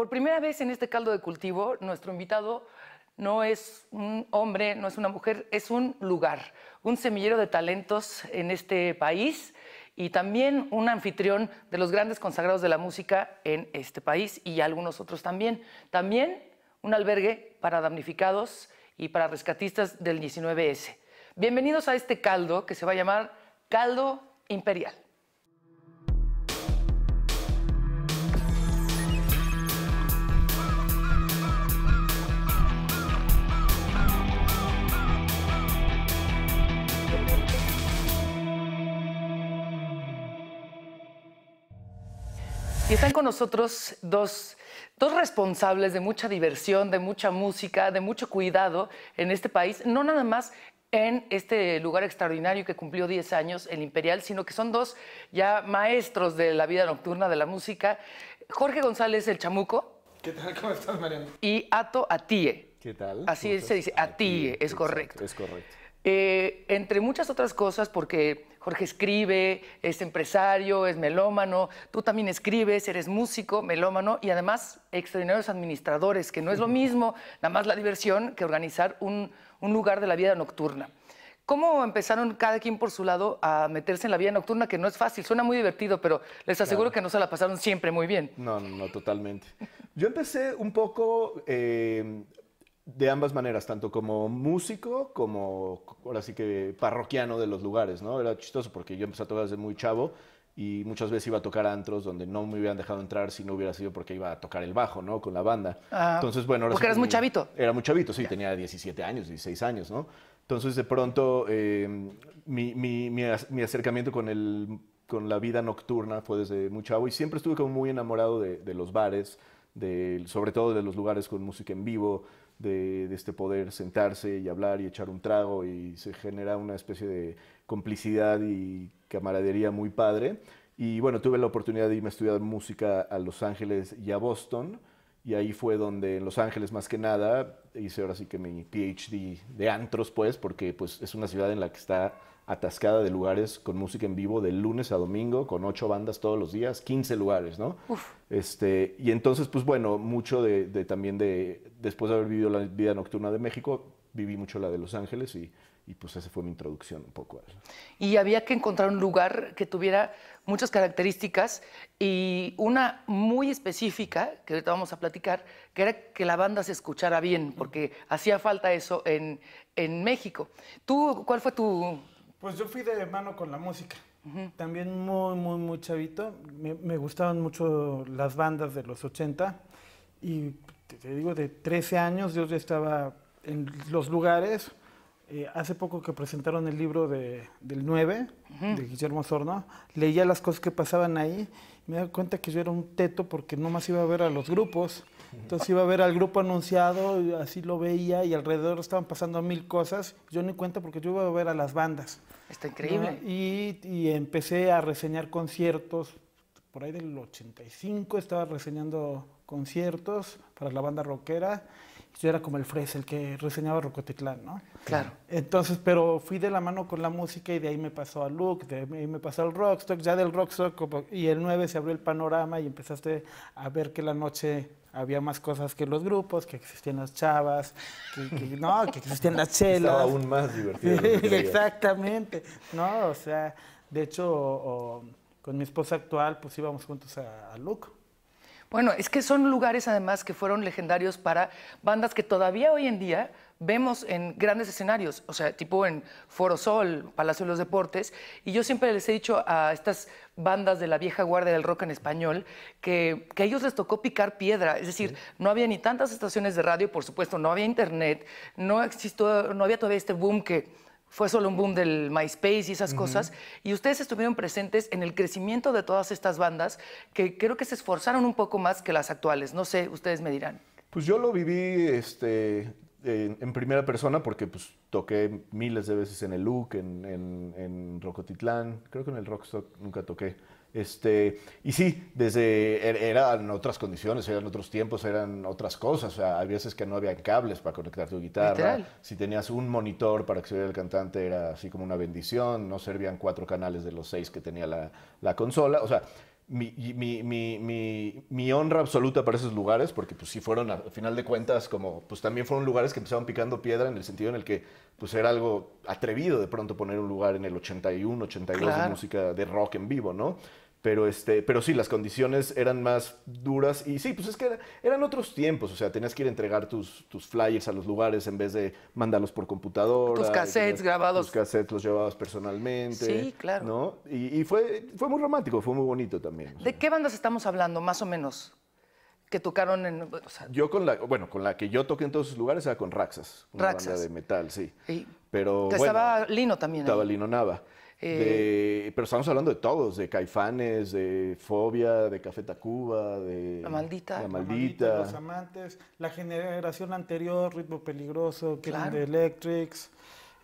Por primera vez en este caldo de cultivo, nuestro invitado no es un hombre, no es una mujer, es un lugar, un semillero de talentos en este país y también un anfitrión de los grandes consagrados de la música en este país y algunos otros también. También un albergue para damnificados y para rescatistas del 19S. Bienvenidos a este caldo que se va a llamar Caldo Imperial. Están con nosotros dos, responsables de mucha diversión, de mucha música, de mucho cuidado en este país, no nada más en este lugar extraordinario que cumplió 10 años, el Imperial, sino que son dos ya maestros de la vida nocturna, de la música. Jorge González, el chamuco. ¿Qué tal? ¿Cómo estás, Mariano? Y Ato Atie. ¿Qué tal? Así se dice, Atie, es correcto. Es correcto. Eh, entre muchas otras cosas, porque Jorge escribe, es empresario, es melómano, tú también escribes, eres músico, melómano y además extraordinarios administradores, que no es lo mismo nada más la diversión que organizar un, lugar de la vida nocturna. ¿Cómo empezaron cada quien por su lado a meterse en la vida nocturna? Que no es fácil, suena muy divertido, pero les aseguro que no se la pasaron siempre muy bien. No, no, no, totalmente. Yo empecé un poco eh, de ambas maneras, tanto como músico como ahora sí que parroquiano de los lugares, ¿no? Era chistoso porque yo empecé a tocar desde muy chavo y muchas veces iba a tocar antros donde no me hubieran dejado entrar si no hubiera sido porque iba a tocar el bajo, ¿no? Con la banda. Ah, Entonces, bueno, Porque eras muy chavito. Era muy chavito, sí, tenía 17 años, 16 años, ¿no? Entonces, de pronto, em, mi, mi, mi, acercamiento con, el, con la vida nocturna fue desde muy chavo y siempre estuve como muy enamorado de, de los bares, de, sobre todo de los lugares con música en vivo, de, este poder sentarse y hablar y echar un trago y se genera una especie de complicidad y camaradería muy padre. Y bueno, tuve la oportunidad de irme a estudiar música a Los Ángeles y a Boston. Y ahí fue donde en Los Ángeles más que nada hice ahora sí que mi PhD de antros, pues, porque pues, es una ciudad en la que está atascada de lugares con música en vivo de lunes a domingo, con ocho bandas todos los días, 15 lugares, ¿no? Este, y entonces, pues bueno, mucho de, también de, después de haber vivido la vida nocturna de México, viví mucho la de Los Ángeles y, pues esa fue mi introducción un poco a eso. Y había que encontrar un lugar que tuviera muchas características y una muy específica, que ahorita vamos a platicar, que era que la banda se escuchara bien, porque hacía falta eso en, en México. ¿Tú cuál fue tu pues yo fui de mano con la música. También muy, muy, muy chavito. Me, gustaban mucho las bandas de los 80. Y te, digo, de 13 años yo ya estaba en los lugares. Eh, hace poco que presentaron el libro del 9, de Guillermo Sorno, leía las cosas que pasaban ahí. Me daba cuenta que yo era un teto porque no más iba a ver a los grupos. Entonces iba a ver al grupo anunciado, así lo veía y alrededor estaban pasando mil cosas. Yo ni cuenta porque yo iba a ver a las bandas. Está increíble. Y, empecé a reseñar conciertos. Por ahí del 85 estaba reseñando conciertos para la banda rockera. Yo era como el Fres, el que reseñaba Rocoteclán, ¿no? Claro. Entonces, pero fui de la mano con la música y de ahí me pasó a Luke, de ahí me pasó al Rockstock, ya del Rockstock y el 9 se abrió el panorama y empezaste a ver que la noche había más cosas que los grupos, que existían las chavas, que, no, que existían las chelas. Estaba aún más divertido. exactamente, ¿no? O sea, de hecho, con mi esposa actual, pues íbamos juntos a, a bueno, es que son lugares además que fueron legendarios para bandas que todavía hoy en día vemos en grandes escenarios, o sea, tipo en Foro Sol, Palacio de los Deportes, y yo siempre les he dicho a estas bandas de la vieja guardia del rock en español que, a ellos les tocó picar piedra, es decir, no había ni tantas estaciones de radio, por supuesto, no había internet, no existió, no había todavía este boom que fue solo un boom del MySpace y esas cosas, y ustedes estuvieron presentes en el crecimiento de todas estas bandas que creo que se esforzaron un poco más que las actuales. No sé, ustedes me dirán. Pues yo lo viví este, en, primera persona porque pues, toqué miles de veces en el Look, en, en, en Rocotitlán, creo que en el Rockstock nunca toqué. Este, y sí, desde er, eran otras condiciones, eran otros tiempos, eran otras cosas. O veces que no había cables para conectar tu guitarra. Si tenías un monitor para que se viera el cantante, era así como una bendición. No servían cuatro canales de los seis que tenía la, la consola. O sea, mi, mi, honra absoluta para esos lugares, porque pues sí fueron, al final de cuentas, como, pues también fueron lugares que empezaban picando piedra en el sentido en el que, pues era algo atrevido de pronto poner un lugar en el 81, 82 de música de rock en vivo, ¿no? Pero, este, pero sí, las condiciones eran más duras y sí, pues es que eran otros tiempos, o sea, tenías que ir a entregar tus, flyers a los lugares en vez de mandarlos por computadora. Tus cassettes grabados. Tus cassettes los llevabas personalmente. Sí, claro. ¿no? Y, fue, fue muy romántico, fue muy bonito también. ¿De qué bandas estamos hablando, más o menos? Que tocaron en... Yo con la, bueno, con la que yo toqué en todos esos lugares era con Raxas, una banda de metal, sí. pero estaba Lino también. Estaba Lino Nava. Eh, pero estamos hablando de todos, de Caifanes, de Fobia, de Café Tacuba, de... La Maldita. los Amantes, la generación anterior, Ritmo Peligroso, claro. de Electrics,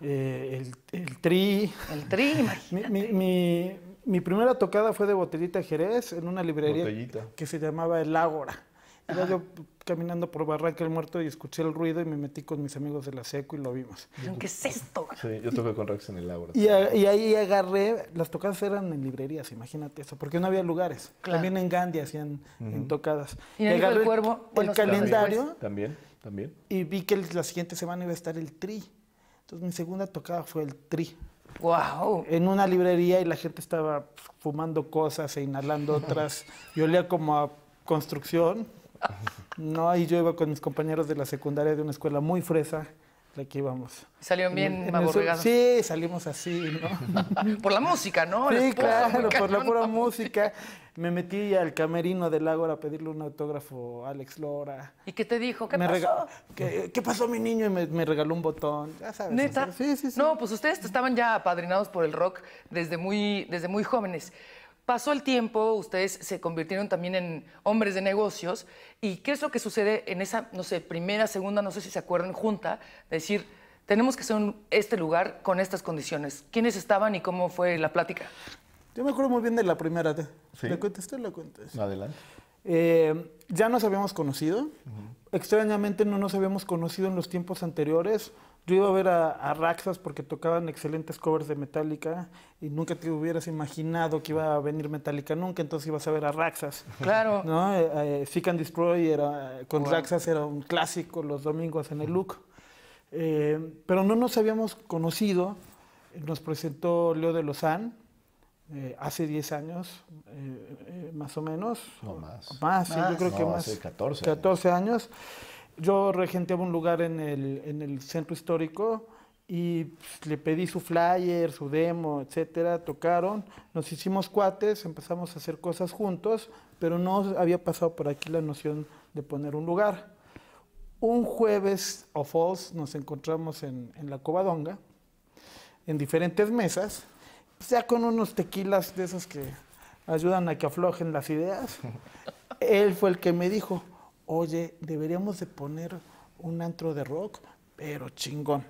eh, el, Tri. El Tri, Mi, mi, primera tocada fue de Botellita Jerez en una librería que se llamaba El Ágora yo caminando por Barranca el Muerto y escuché el ruido y me metí con mis amigos de la SECO y lo vimos. ¿Qué es esto? Sí, yo toqué con Rex en el Laura. Y, ahí agarré, las tocadas eran en librerías, imagínate eso, porque no había lugares. También en Gandhi hacían en tocadas. Y, agarré el, cuervo, el calendario. También, también. Y vi que la siguiente semana iba a estar el tri. Entonces mi segunda tocada fue el tri. Wow. En una librería y la gente estaba pues, fumando cosas e inhalando otras. Yo olía como a construcción. No, y yo iba con mis compañeros de la secundaria de una escuela muy fresa, aquí aquí íbamos. ¿Salieron bien Sí, salimos así, ¿no? por la música, ¿no? Sí, claro, por la pura música. Me metí al camerino del Lago a pedirle un autógrafo a Alex Lora. ¿Y qué te dijo? ¿Qué pasó? ¿Qué, pasó, mi niño? Y me, regaló un botón. Ya sabes. Sí, sí, sí. No, pues ustedes estaban ya apadrinados por el rock desde muy, desde muy jóvenes. Pasó el tiempo, ustedes se convirtieron también en hombres de negocios. ¿Y qué es lo que sucede en esa, no sé, primera, segunda, no sé si se acuerdan, junta? Decir, tenemos que ser en este lugar con estas condiciones. ¿Quiénes estaban y cómo fue la plática? Yo me acuerdo muy bien de la primera. ¿Te, ¿La la Adelante. Eh, ya nos habíamos conocido. Extrañamente no nos habíamos conocido en los tiempos anteriores. Yo iba a ver a, Raxas porque tocaban excelentes covers de Metallica y nunca te hubieras imaginado que iba a venir Metallica nunca, entonces ibas a ver a Raxas. Claro. ¿no? Eh, eh, and Destroy era, con Raxas era un clásico los domingos en el look. Eh, pero no nos habíamos conocido. Nos presentó Leo de Lozán hace 10 años, más o menos. O más. Más, más. yo creo que más. Hace 14. 14 años yo regenteaba un lugar en el, centro histórico y pues, le pedí su flyer, su demo, etcétera, tocaron, nos hicimos cuates, empezamos a hacer cosas juntos, pero no había pasado por aquí la noción de poner un lugar. Un jueves o falls nos encontramos en, en la Covadonga, en diferentes mesas, ya con unos tequilas de esos que ayudan a que aflojen las ideas. Él fue el que me dijo, oye, deberíamos de poner un antro de rock, pero chingón.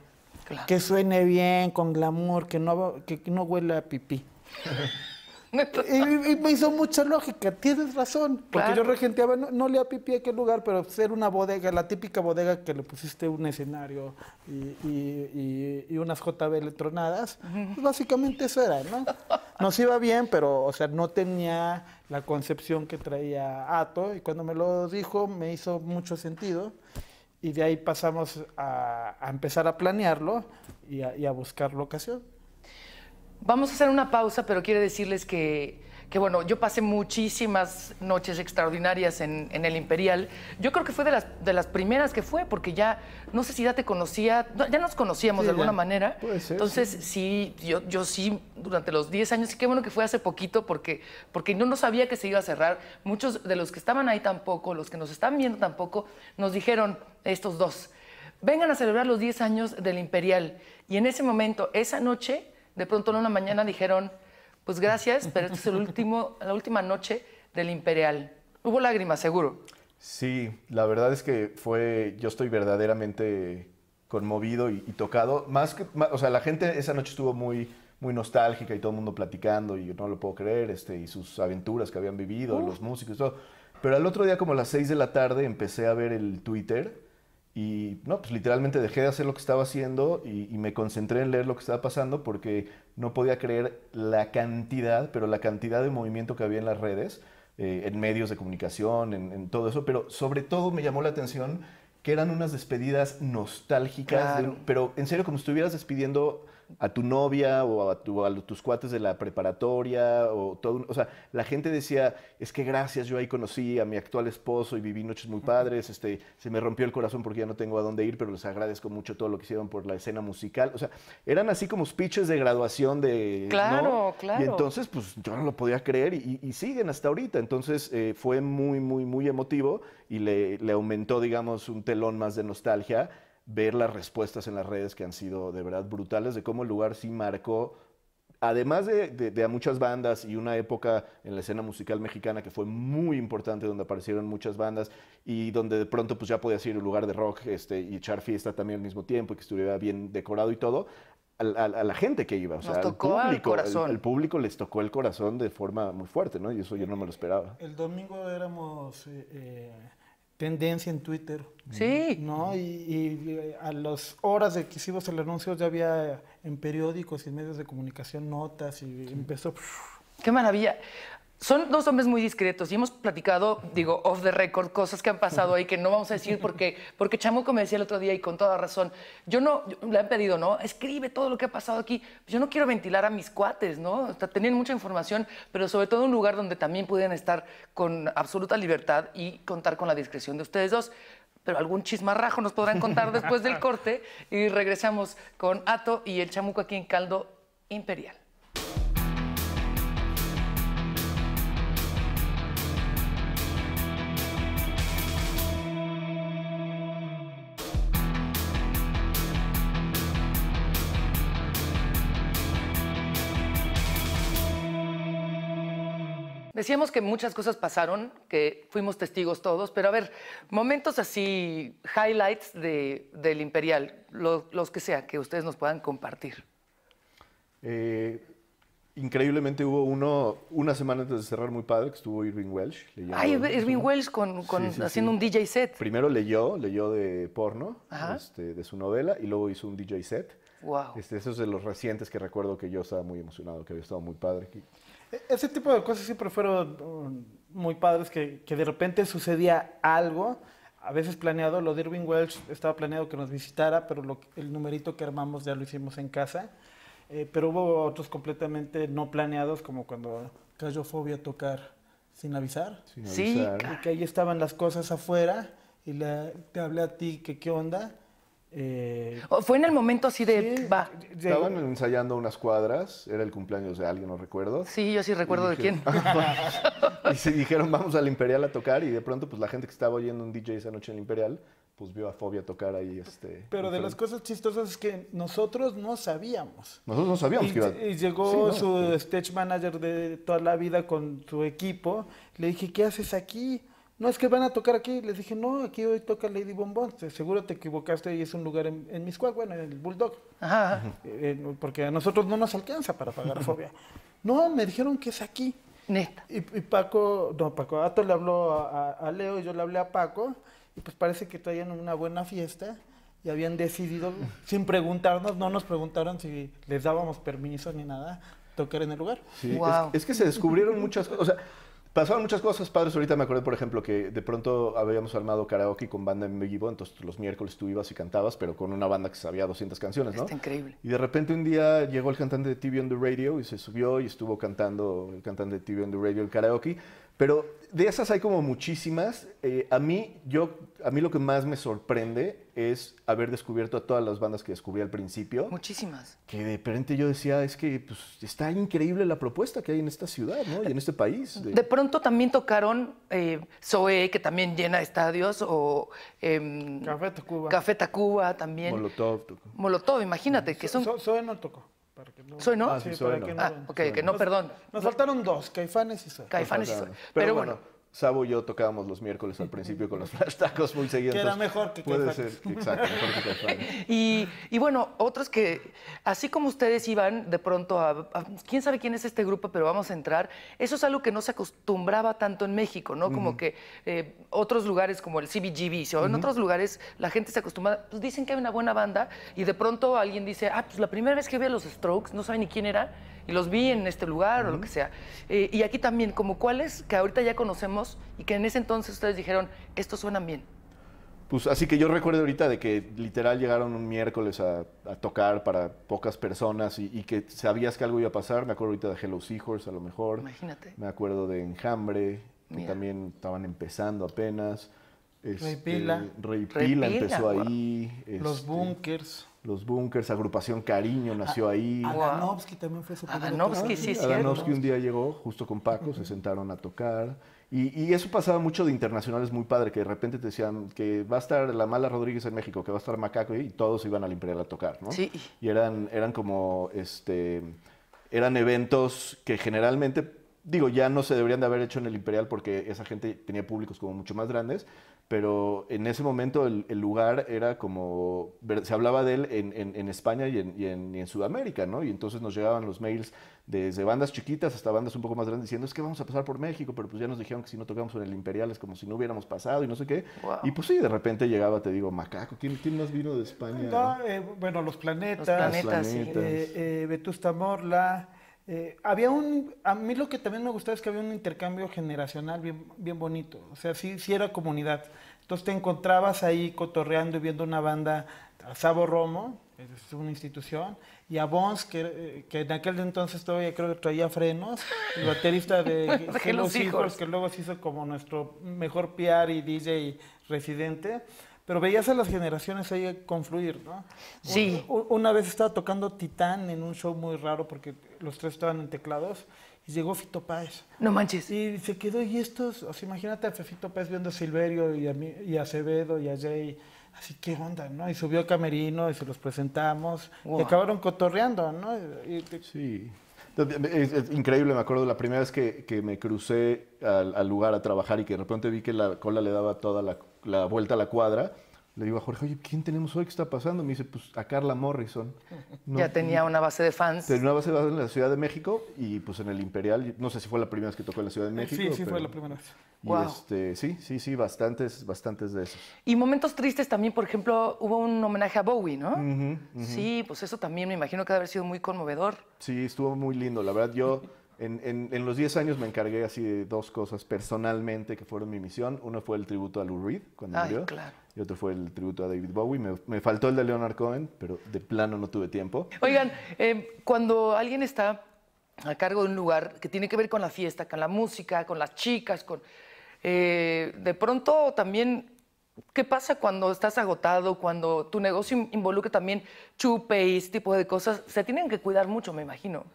Que suene bien, con glamour, que no, que no huela a pipí. y, me hizo mucha lógica, tienes razón. Porque yo regenteaba, no, le apipié a qué lugar, pero ser una bodega, la típica bodega que le pusiste un escenario y, unas JB electronadas, pues básicamente eso era, ¿no? Nos iba bien, pero, o sea, no tenía la concepción que traía Ato, y cuando me lo dijo me hizo mucho sentido y de ahí pasamos a, empezar a planearlo y a, y a buscar locación. Vamos a hacer una pausa, pero quiero decirles que, que bueno, yo pasé muchísimas noches extraordinarias en, el Imperial. Yo creo que fue de las, de las primeras que fue, porque ya, no sé si ya te conocía, ya nos conocíamos de alguna manera. Puede ser, Entonces, sí, yo, sí, durante los 10 años, y qué bueno que fue hace poquito, porque, porque no, no sabía que se iba a cerrar. Muchos de los que estaban ahí tampoco, los que nos están viendo tampoco, nos dijeron estos dos, vengan a celebrar los 10 años del Imperial. Y en ese momento, esa noche de pronto en una mañana dijeron, pues gracias, pero esta es el último, la última noche del Imperial. Hubo lágrimas, seguro. Sí, la verdad es que fue, yo estoy verdaderamente conmovido y, tocado. Más que, o sea, la gente esa noche estuvo muy, muy nostálgica y todo el mundo platicando y yo no lo puedo creer, este, y sus aventuras que habían vivido, los músicos y todo. Pero al otro día, como a las seis de la tarde, empecé a ver el Twitter y no, pues literalmente dejé de hacer lo que estaba haciendo y, me concentré en leer lo que estaba pasando porque no podía creer la cantidad, pero la cantidad de movimiento que había en las redes, eh, en medios de comunicación, en, todo eso. Pero sobre todo me llamó la atención que eran unas despedidas nostálgicas, pero en serio como si estuvieras despidiendo a tu novia o a, tus cuates de la preparatoria o todo. O sea, la gente decía, es que gracias, yo ahí conocí a mi actual esposo y viví noches muy padres, este, se me rompió el corazón porque ya no tengo a dónde ir, pero les agradezco mucho todo lo que hicieron por la escena musical. O sea, eran así como speeches de graduación de... Claro, claro. Y entonces, pues yo no lo podía creer y, siguen hasta ahorita. Entonces eh, fue muy, muy, muy emotivo y le aumentó, digamos, un telón más de nostalgia ver las respuestas en las redes que han sido de verdad brutales, de cómo el lugar sí marcó, además de, a muchas bandas y una época en la escena musical mexicana que fue muy importante, donde aparecieron muchas bandas y donde de pronto pues ya podía ser un lugar de rock este, y echar fiesta también al mismo tiempo y que estuviera bien decorado y todo, a, la gente que iba. O sea, tocó al corazón. El, público les tocó el corazón de forma muy fuerte, ¿no? Y eso yo no me lo esperaba. El domingo éramos eh, eh, tendencia en Twitter. Sí. ¿no? Y, a las horas de que hicimos el anuncio ya había eh, en periódicos y en medios de comunicación notas y empezó... ¡Qué maravilla! son dos hombres muy discretos y hemos platicado, digo, off the record, cosas que han pasado ahí que no vamos a decir porque, porque Chamuco me decía el otro día y con toda razón, yo no, le han pedido, ¿no? Escribe todo lo que ha pasado aquí. Pues yo no quiero ventilar a mis cuates, ¿no? tenían mucha información, pero sobre todo un lugar donde también pudieran estar con absoluta libertad y contar con la discreción de ustedes dos. Pero algún chismarrajo nos podrán contar después del corte y regresamos con Ato y el Chamuco aquí en Caldo Imperial. Decíamos que muchas cosas pasaron, que fuimos testigos todos, pero a ver, momentos así, highlights de, del Imperial, los que sea, que ustedes nos puedan compartir. Eh, increíblemente hubo uno, una semana antes de cerrar muy padre, que estuvo Irving Welsh. Ay, Irving Welsh con, haciendo un DJ set. Primero leyó, leyó de porno, este, de su novela, y luego hizo un DJ set. Wow. Este, esos de los recientes que recuerdo que yo estaba muy emocionado, que había estado muy padre. E-, ese tipo de cosas siempre fueron mm, muy padres, que, que de repente sucedía algo, a veces planeado, lo de Irving Welsh estaba planeado que nos visitara, pero el numerito que armamos ya lo hicimos en casa. Eh, pero hubo otros completamente no planeados, como cuando cayó Fobia a tocar sin avisar. que ahí estaban las cosas afuera y la, te hablé a ti que qué onda eh, ¿Fue en el momento así de... Estaban ensayando unas cuadras, era el cumpleaños de alguien, no recuerdo. Sí, yo sí recuerdo de quién. y se dijeron, vamos al Imperial a tocar y de pronto pues la gente que estaba oyendo un DJ esa noche en el Imperial, pues vio a Fobia tocar ahí este... Pero de las cosas chistosas es que nosotros no sabíamos. Nosotros no sabíamos que iba Y llegó su stage manager de toda la vida con su equipo, le dije, ¿qué haces aquí? No, es que van a tocar aquí. Les dije, no, aquí hoy toca Lady Bombón. Seguro te equivocaste y es un lugar en, en Miscuac, bueno, en el Bulldog. Ajá. Eh, eh, porque a nosotros no nos alcanza para pagar fobia. no, me dijeron que es aquí. Neta. Y, Paco, no, Paco Ato le habló a, Leo y yo le hablé a Paco. Y pues parece que traían una buena fiesta y habían decidido, sin preguntarnos, no nos preguntaron si les dábamos permiso ni nada, tocar en el lugar. wow. es, es que se descubrieron muchas cosas. O sea, Pasaban muchas cosas padres. Ahorita me acordé, por ejemplo, que de pronto habíamos armado karaoke con banda en vivo. Entonces, los miércoles tú ibas y cantabas, pero con una banda que sabía 200 canciones, ¿no? Está increíble. Y de repente un día llegó el cantante de TV on the Radio y se subió y estuvo cantando el cantante de TV on the Radio el karaoke. Pero de esas hay como muchísimas. Eh, a, mí, yo, a mí lo que más me sorprende es haber descubierto a todas las bandas que descubrí al principio. Muchísimas. Que de repente yo decía, ah, es que pues, está increíble la propuesta que hay en esta ciudad ¿no? y en este país. De, pronto también tocaron eh, Zoe, que también llena estadios, o em, Café Tacuba. Café Tacuba también. Molotov. Molotov, imagínate. que son... Zoe no tocó. Para que no, soy, ¿no? Ah, sí, sí, soy, para no. Que no, ah, ok, que no, perdón. Nos, nos faltaron dos, Caifanes y Soy. Caifanes y Soy. Pero, Pero bueno, bueno Sabo y yo tocábamos los miércoles al principio con los flash tacos muy seguidos. Que era mejor que Puede ser, exacto, mejor que y, y, bueno, otros que, así como ustedes iban de pronto a, quién sabe quién es este grupo, pero vamos a entrar, eso es algo que no se acostumbraba tanto en México, ¿no? Como que eh, otros lugares como el CBGB, o en otros lugares la gente se acostumbra, pues dicen que hay una buena banda y de pronto alguien dice, ah, pues la primera vez que vi a los Strokes, no sabe ni quién era y los vi en este lugar o lo que sea. Eh, y aquí también, como cuáles que ahorita ya conocemos y que en ese entonces ustedes dijeron, estos suenan bien. Pues así que yo recuerdo ahorita de que literal llegaron un miércoles a, tocar para pocas personas y, que sabías que algo iba a pasar. Me acuerdo ahorita de Hello Seahorse a lo mejor. Imagínate. Me acuerdo de Enjambre, que también estaban empezando apenas. Este, Rey Pila. Rey Pila empezó ahí. Los este, Bunkers. Los Bunkers, Agrupación Cariño nació ahí. Adanovsky también fue su sí, sí. un día llegó justo con Paco, se sentaron a tocar. Y, eso pasaba mucho de internacionales muy padre, que de repente te decían que va a estar la mala Rodríguez en México, que va a estar Macaco, y todos iban al Imperial a tocar, ¿no? Sí. Y eran, eran como, este, eran eventos que generalmente digo, ya no se deberían de haber hecho en el Imperial porque esa gente tenía públicos como mucho más grandes, pero en ese momento el, lugar era como, se hablaba de él en, España y en, Sudamérica, ¿no? Y entonces nos llegaban los mails desde bandas chiquitas hasta bandas un poco más grandes diciendo, es que vamos a pasar por México, pero pues ya nos dijeron que si no tocamos en el Imperial es como si no hubiéramos pasado y no sé qué. Y pues sí, de repente llegaba, te digo, Macaco, ¿quién, más vino de España? Eh, bueno, Los Planetas, los planetas, eh, eh, Morla. Eh, había un, a mí lo que también me gustaba es que había un intercambio generacional bien, bien bonito, o sea, sí, sí era comunidad. Entonces te encontrabas ahí cotorreando y viendo una banda, a Sabo Romo, es una institución, y a Bons, que, eh, que, en aquel entonces todavía creo que traía frenos, baterista de Los Hijos, que luego se hizo como nuestro mejor PR y DJ residente. Pero veías a las generaciones ahí confluir, ¿no? Sí. una vez estaba tocando Titán en un show muy raro porque los tres estaban en teclados y llegó Fito Páez. No manches. Y se quedó, y estos, o imagínate a Fito Páez viendo a Silverio y a, y Acevedo y a Jay. Así, ¿qué onda, no? Y subió a Camerino y se los presentamos. Y acabaron cotorreando, ¿no? sí. Es, increíble, me acuerdo la primera vez que, me crucé al, al, lugar a trabajar y que de repente vi que la cola le daba toda la, la vuelta a la cuadra le digo a Jorge, oye, ¿quién tenemos hoy? ¿Qué está pasando? Me dice, pues a Carla Morrison. ya tenía una base de fans. Tenía una base de fans en la Ciudad de México y pues en el Imperial. No sé si fue la primera vez que tocó en la Ciudad de eh, México. Sí, sí, fue la primera vez. Y este, sí, sí, sí, bastantes, bastantes de esos. Y momentos tristes también, por ejemplo, hubo un homenaje a Bowie, ¿no? Sí, pues eso también me imagino que debe haber sido muy conmovedor. Sí, estuvo muy lindo. La verdad, yo En, los 10 años me encargué así de dos cosas personalmente que fueron mi misión. Uno fue el tributo a Lou Reed cuando murió. Y otro fue el tributo a David Bowie. Me, faltó el de Leonard Cohen, pero de plano no tuve tiempo. Oigan, em, cuando alguien está a cargo de un lugar que tiene que ver con la fiesta, con la música, con las chicas, con eh, de pronto también ¿Qué pasa cuando estás agotado, cuando tu negocio involucra también chupe ese tipo de cosas? Se tienen que cuidar mucho, me imagino.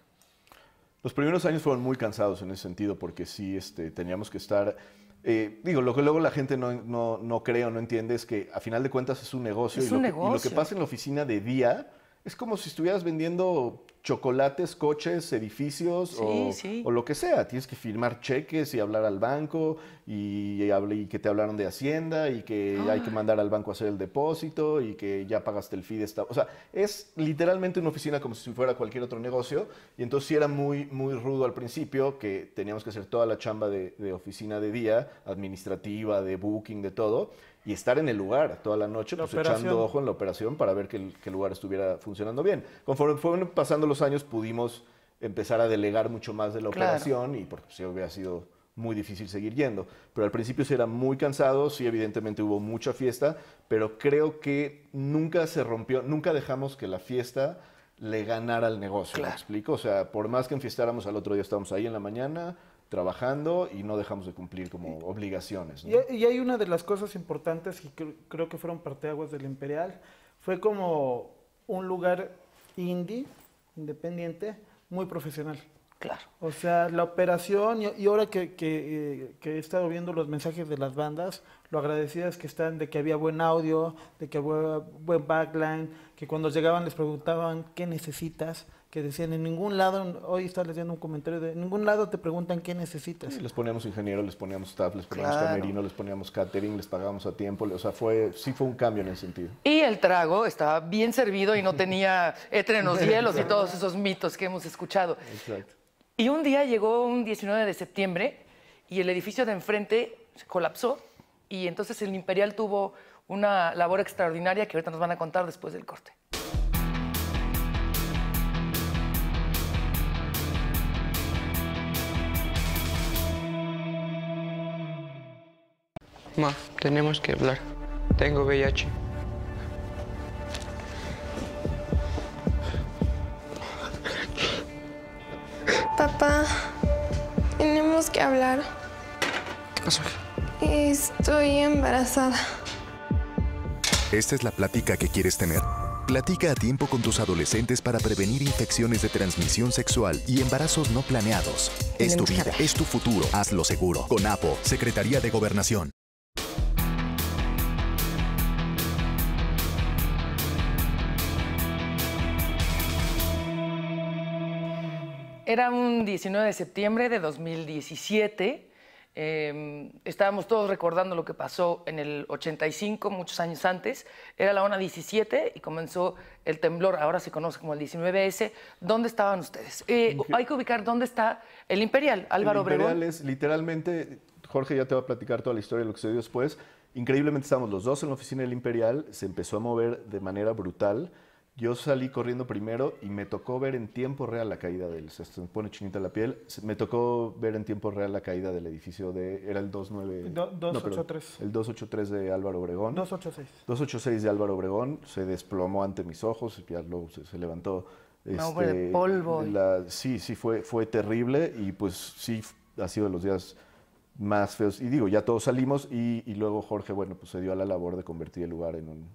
Los primeros años fueron muy cansados en ese sentido porque sí este, teníamos que estar... Eh, digo, lo que luego la gente no, no, no cree o no entiende es que a final de cuentas es un negocio. y lo que pasa en la oficina de día es como si estuvieras vendiendo chocolates, coches, edificios o, lo que sea. Tienes que firmar cheques y hablar al banco y, que te hablaron de Hacienda y que hay que ah. mandar al banco a hacer el depósito y que ya pagaste el fee de esta. O sea, es literalmente una oficina como si fuera cualquier otro negocio. Y entonces sí era muy, muy rudo al principio que teníamos que hacer toda la chamba de, de oficina de día, administrativa, de booking, de todo y estar en el lugar toda la noche, pues, echando ojo en la operación para ver que el, lugar estuviera funcionando bien. Conforme fueron pasando los años, pudimos empezar a delegar mucho más de la operación y por pues, si hubiera sido muy difícil seguir yendo. Pero al principio se era muy cansado, sí evidentemente hubo mucha fiesta, pero creo que nunca se rompió, nunca dejamos que la fiesta le ganara al negocio, ¿me explico? O sea, por más que enfiestáramos al otro día, estábamos ahí en la mañana, trabajando y no dejamos de cumplir como obligaciones. Y, hay una de las cosas importantes que creo que fueron parte Aguas del Imperial, fue como un lugar indie, independiente, muy profesional. Claro. O sea, la operación, y, ahora que, eh, que, he estado viendo los mensajes de las bandas, lo agradecidas que están de que había buen audio, de que había buen backline, que cuando llegaban les preguntaban qué necesitas que decían, en ningún lado, hoy estás leyendo un comentario de, en ningún lado te preguntan qué necesitas. les poníamos ingeniero, les poníamos staff, les poníamos camerino, les poníamos catering, les pagábamos a tiempo, o sea, fue, sí fue un cambio en el sentido. Y el trago estaba bien servido y no tenía étrenos, hielos y todos esos mitos que hemos escuchado. Exacto. Y un día llegó un 19 de septiembre y el edificio de enfrente colapsó y entonces el Imperial tuvo una labor extraordinaria que ahorita nos van a contar después del corte. Ma, tenemos que hablar. Tengo VIH. Papá, tenemos que hablar. ¿Qué pasó? Estoy embarazada. Esta es la plática que quieres tener. Platica a tiempo con tus adolescentes para prevenir infecciones de transmisión sexual y embarazos no planeados. Es tu vida, es tu futuro. Hazlo seguro. Con APO, Secretaría de Gobernación. Era un 19 de septiembre de 2017. Em, estábamos todos recordando lo que pasó en el 85, muchos años antes. Era la ONA 17 y comenzó el temblor, ahora se conoce como el 19S. ¿Dónde estaban ustedes? Eh, hay que ubicar dónde está el Imperial, Álvaro Obregón. El Imperial es literalmente, Jorge ya te va a platicar toda la historia de lo que sucedió después. Increíblemente estábamos los dos en la oficina del Imperial, se empezó a mover de manera brutal yo salí corriendo primero y me tocó ver en tiempo real la caída del, se pone chinita la piel, me tocó ver en tiempo real la caída del edificio de, era el 29, 283. el 283 de Álvaro Obregón. 286. 286 de Álvaro Obregón, se desplomó ante mis ojos, ya luego se, levantó. no, fue este, de polvo. sí, sí, fue, fue terrible y pues sí ha sido de los días más feos. Y digo, ya todos salimos y, y luego Jorge, bueno, pues se dio a la labor de convertir el lugar en un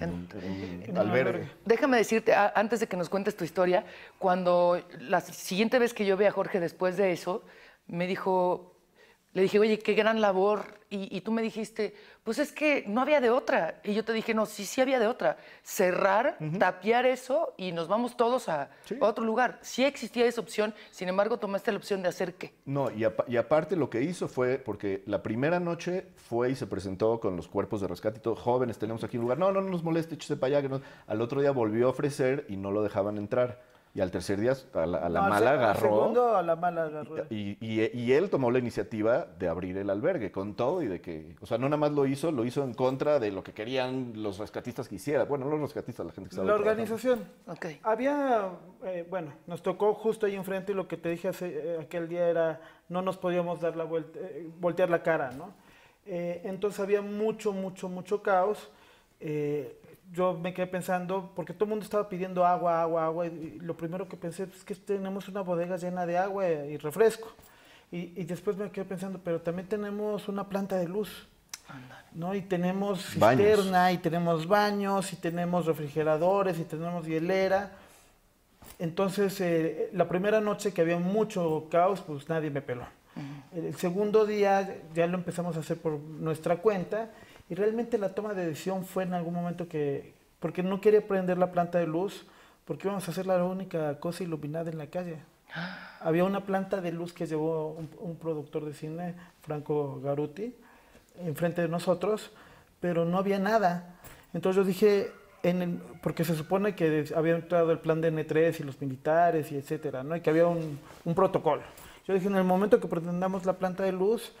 en, eh, Déjame decirte, antes de que nos cuentes tu historia, cuando la siguiente vez que yo vi a Jorge después de eso, me dijo, le dije, oye, qué gran labor. Y, tú me dijiste, pues es que no había de otra. Y yo te dije, no, sí, sí había de otra. Cerrar, tapear tapiar eso y nos vamos todos a otro lugar. Sí existía esa opción, sin embargo, tomaste la opción de hacer qué. No, y, aparte lo que hizo fue, porque la primera noche fue y se presentó con los cuerpos de rescate y todos jóvenes, tenemos aquí un lugar. No, no, no nos moleste, échese para allá. Al otro día volvió a ofrecer y no lo dejaban entrar y al tercer día a la, a la mala agarró. a la mala agarró. Y, él tomó la iniciativa de abrir el albergue con todo y de que, o sea, no nada más lo hizo, lo hizo en contra de lo que querían los rescatistas que hiciera. Bueno, no los rescatistas, la gente que estaba La organización. ok Había, eh, bueno, nos tocó justo ahí enfrente y lo que te dije hace, eh, aquel día era, no nos podíamos dar la vuelta, eh, voltear la cara, ¿no? entonces había mucho, mucho, mucho caos yo me quedé pensando, porque todo el mundo estaba pidiendo agua, agua, agua, y lo primero que pensé es pues, que tenemos una bodega llena de agua y refresco. Y, y después me quedé pensando, pero también tenemos una planta de luz, ¿no? Y tenemos cisterna, y tenemos baños, y tenemos refrigeradores, y tenemos hielera. Entonces, eh, la primera noche que había mucho caos, pues nadie me peló. El segundo día ya lo empezamos a hacer por nuestra cuenta y realmente la toma de decisión fue en algún momento que, porque no quería prender la planta de luz, porque íbamos a hacer la única cosa iluminada en la calle. Había una planta de luz que llevó un, productor de cine, Franco Garuti, enfrente de nosotros, pero no había nada. Entonces yo dije, en porque se supone que había entrado el plan de N3 y los militares y etcétera, ¿no? Y que había un, protocolo. Yo dije, en el momento que pretendamos la planta de luz,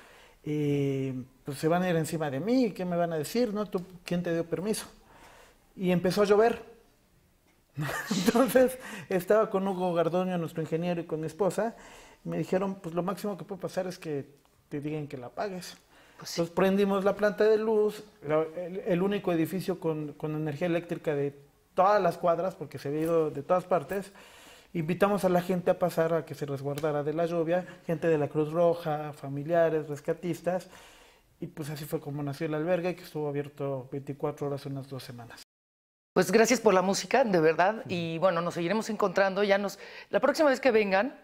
eh, pues se van a ir encima de mí, ¿qué me van a decir? ¿No? ¿Tú, ¿Quién te dio permiso? Y empezó a llover. Entonces estaba con Hugo Gardoño, nuestro ingeniero, y con mi esposa. me dijeron, pues lo máximo que puede pasar es que te digan que la apagues. Pues Entonces prendimos la planta de luz, el, el único edificio con, con, energía eléctrica de todas las cuadras, porque se había ido de todas partes. Invitamos a la gente a pasar a que se resguardara de la lluvia, gente de la Cruz Roja, familiares, rescatistas. Y pues así fue como nació el albergue, que estuvo abierto 24 horas unas dos semanas. Pues gracias por la música, de verdad. Y bueno, nos seguiremos encontrando. Ya nos, la próxima vez que vengan,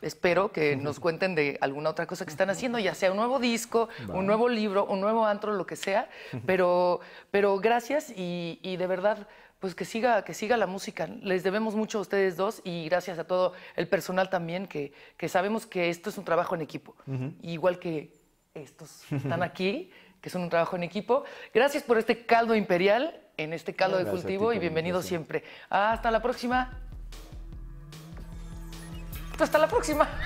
espero que nos cuenten de alguna otra cosa que están haciendo, ya sea un nuevo disco, un nuevo libro, un nuevo antro, lo que sea. Pero, pero gracias y, de verdad pues que siga, que siga la música. Les debemos mucho a ustedes dos y gracias a todo el personal también, que, sabemos que esto es un trabajo en equipo, igual que, estos están aquí, que son un trabajo en equipo. Gracias por este caldo imperial, en este caldo de cultivo y bienvenido siempre. Hasta la próxima. Hasta la próxima.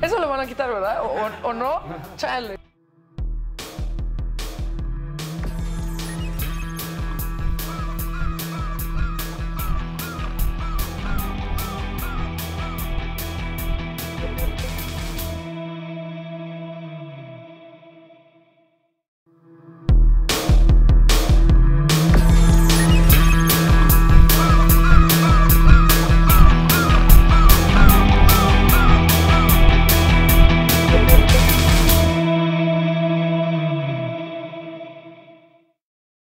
Eso lo van a quitar, ¿verdad? o no? Chale.